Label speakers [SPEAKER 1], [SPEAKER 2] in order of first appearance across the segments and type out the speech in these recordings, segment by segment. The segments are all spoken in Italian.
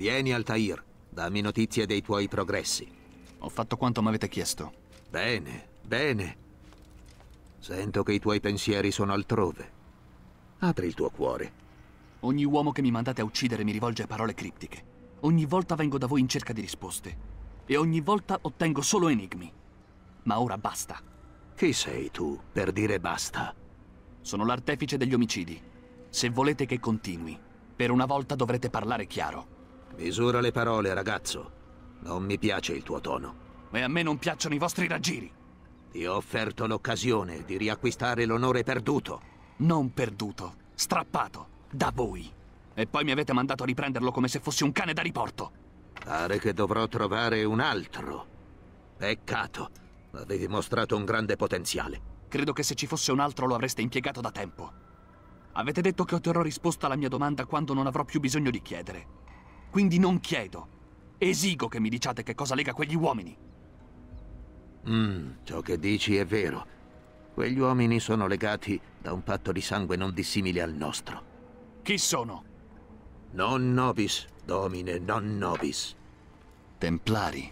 [SPEAKER 1] Vieni, Altair. Dammi notizie dei tuoi progressi. Ho fatto quanto mi avete chiesto. Bene, bene. Sento che i tuoi pensieri sono altrove.
[SPEAKER 2] Apri il tuo cuore. Ogni uomo che mi mandate a uccidere mi rivolge a parole criptiche. Ogni volta vengo da voi in cerca di risposte. E ogni volta ottengo solo enigmi. Ma ora basta. Chi sei tu per dire basta? Sono l'artefice degli omicidi. Se volete che continui, per una volta dovrete parlare chiaro.
[SPEAKER 1] Misura le parole, ragazzo. Non mi piace il tuo tono. E a me non piacciono i
[SPEAKER 2] vostri raggiri. Ti ho offerto l'occasione di riacquistare l'onore perduto. Non perduto, strappato, da voi. E poi mi avete mandato a riprenderlo come se fossi un cane da riporto.
[SPEAKER 1] Pare che dovrò trovare un altro. Peccato, avevi mostrato un grande potenziale. Credo che
[SPEAKER 2] se ci fosse un altro lo avreste impiegato da tempo. Avete detto che otterrò risposta alla mia domanda quando non avrò più bisogno di chiedere. Quindi non chiedo. Esigo che mi diciate che cosa lega quegli uomini.
[SPEAKER 1] Mm, ciò che dici è vero. Quegli uomini sono legati da un patto di sangue non dissimile al nostro.
[SPEAKER 2] Chi sono?
[SPEAKER 1] Non nobis, domine, non nobis. Templari.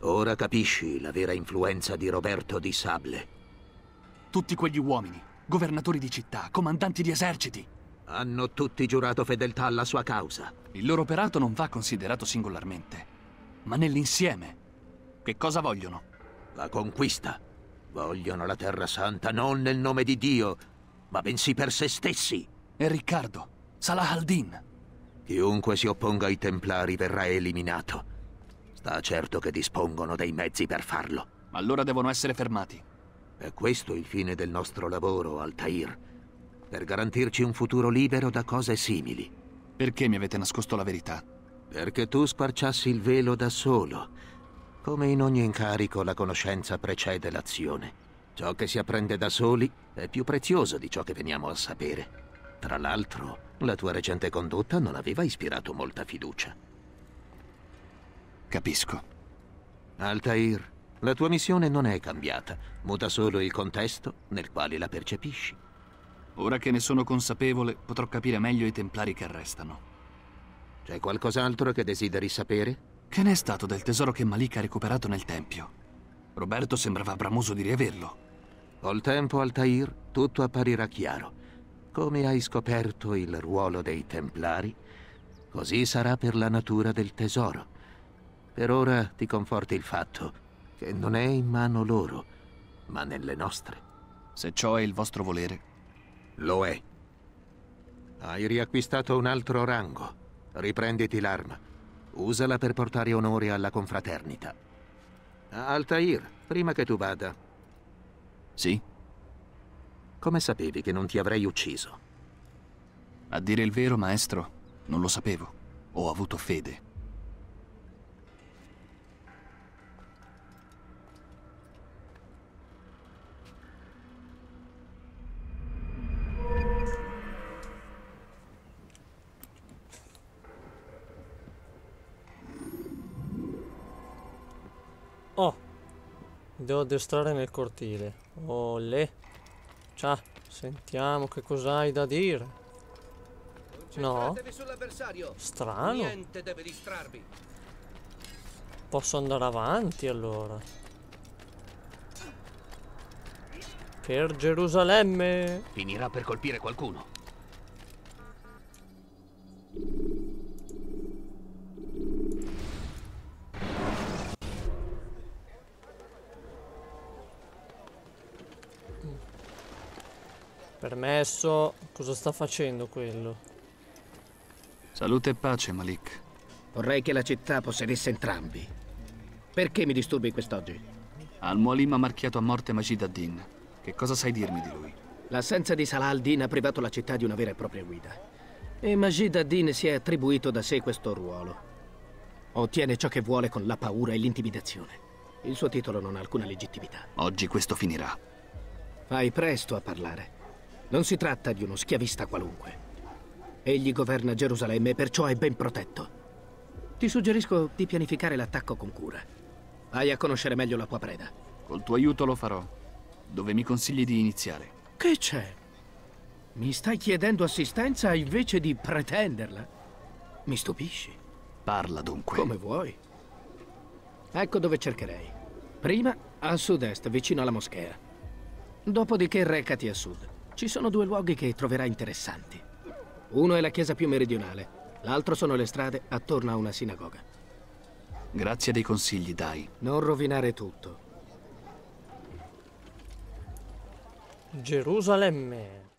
[SPEAKER 1] Ora capisci la vera influenza di Roberto di Sable.
[SPEAKER 2] Tutti quegli uomini, governatori di città, comandanti di eserciti, hanno tutti giurato fedeltà alla sua causa. Il loro operato non va considerato singolarmente, ma nell'insieme. Che cosa vogliono? La conquista. Vogliono la Terra Santa non nel nome di Dio, ma
[SPEAKER 1] bensì per se stessi.
[SPEAKER 2] E Riccardo, Salah al-Din.
[SPEAKER 1] Chiunque si opponga ai Templari verrà eliminato. Sta certo che dispongono dei mezzi per farlo. Allora devono essere fermati. È questo il fine del nostro lavoro, Altair per garantirci un futuro libero da cose simili. Perché mi avete nascosto la verità? Perché tu squarciassi il velo da solo. Come in ogni incarico la conoscenza precede l'azione. Ciò che si apprende da soli è più prezioso di ciò che veniamo a sapere. Tra l'altro, la tua recente condotta non aveva ispirato molta fiducia. Capisco. Altair, la tua
[SPEAKER 2] missione non è cambiata, muta solo il contesto nel quale la percepisci. Ora che ne sono consapevole, potrò capire meglio i templari che restano. C'è qualcos'altro che desideri sapere? Che ne è stato del tesoro che Malika ha recuperato nel tempio? Roberto sembrava bramoso di riaverlo. Col tempo, Altair, tutto apparirà chiaro.
[SPEAKER 1] Come hai scoperto il ruolo dei templari, così sarà per la natura del tesoro. Per ora ti conforti il fatto che non è in mano loro, ma nelle nostre. Se ciò è il vostro volere, lo è. Hai riacquistato un altro rango. Riprenditi l'arma. Usala per portare onore alla confraternita. Altair, prima che tu vada.
[SPEAKER 2] Sì? Come sapevi che non ti avrei ucciso? A dire il vero, maestro, non lo sapevo. Ho avuto fede.
[SPEAKER 1] Devo addestrare nel cortile. Olè. Ciao, sentiamo che cos'hai da dire. No. Strano. Niente deve Posso andare avanti allora.
[SPEAKER 2] Per Gerusalemme. Finirà per colpire qualcuno.
[SPEAKER 3] Permesso. Cosa sta facendo quello?
[SPEAKER 2] Salute e pace, Malik. Vorrei che la città
[SPEAKER 3] possedesse entrambi. Perché mi disturbi quest'oggi? Al-Mualim ha marchiato a morte Majid ad-Din. Che cosa sai dirmi di lui? L'assenza di Salah al-Din ha privato la città di una vera e propria guida. E Majid ad-Din si è attribuito da sé questo ruolo. Ottiene ciò che vuole con la paura e l'intimidazione. Il suo titolo non ha alcuna
[SPEAKER 2] legittimità. Oggi questo finirà.
[SPEAKER 3] Fai presto a parlare. Non si tratta di uno schiavista qualunque. Egli governa Gerusalemme e perciò è ben protetto. Ti suggerisco di pianificare l'attacco con cura.
[SPEAKER 2] Vai a conoscere meglio la tua preda. Col tuo aiuto lo farò. Dove mi consigli di iniziare?
[SPEAKER 3] Che c'è? Mi stai chiedendo assistenza invece di pretenderla? Mi stupisci. Parla dunque. Come vuoi. Ecco dove cercherei. Prima a sud-est, vicino alla moschea. Dopodiché recati a sud. Ci sono due luoghi che troverai interessanti. Uno è la chiesa più meridionale, l'altro sono le strade attorno a una sinagoga. Grazie dei consigli, dai. Non rovinare tutto. Gerusalemme.